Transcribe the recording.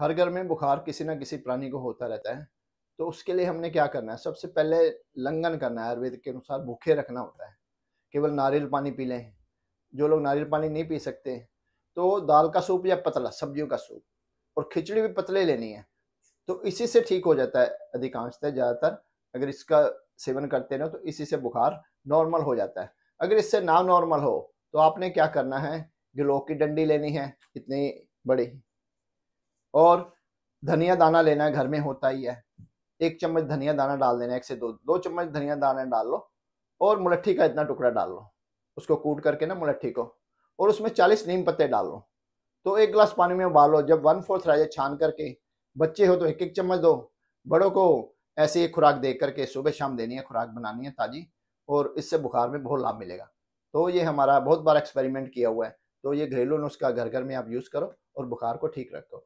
हर घर में बुखार किसी ना किसी प्राणी को होता रहता है तो उसके लिए हमने क्या करना है सबसे पहले लंगन करना है आयुर्वेद के अनुसार भूखे रखना होता है केवल नारियल पानी पी लें जो लोग नारियल पानी नहीं पी सकते तो दाल का सूप या पतला सब्जियों का सूप और खिचड़ी भी पतले लेनी है तो इसी से ठीक हो जाता है अधिकांशतः ज़्यादातर अगर इसका सेवन करते रहो तो इसी से बुखार नॉर्मल हो जाता है अगर इससे ना नॉर्मल हो तो आपने क्या करना है गिलोह की डंडी लेनी है इतनी बड़ी और धनिया दाना लेना है घर में होता ही है एक चम्मच धनिया दाना डाल देना एक से दो दो चम्मच धनिया दाना डाल लो और मुलट्ठी का इतना टुकड़ा डाल लो उसको कूट करके ना मुलट्ठी को और उसमें चालीस नीम पत्ते डाल लो तो एक गिलास पानी में उबालो जब वन फोर्थ राजे छान करके बच्चे हो तो एक एक चम्मच दो बड़ों को ऐसे ही खुराक दे करके सुबह शाम देनी है खुराक बनानी है ताजी और इससे बुखार में बहुत लाभ मिलेगा तो ये हमारा बहुत बार एक्सपेरिमेंट किया हुआ है तो ये घरेलू नुस्खा घर घर में आप यूज़ करो और बुखार को ठीक रखो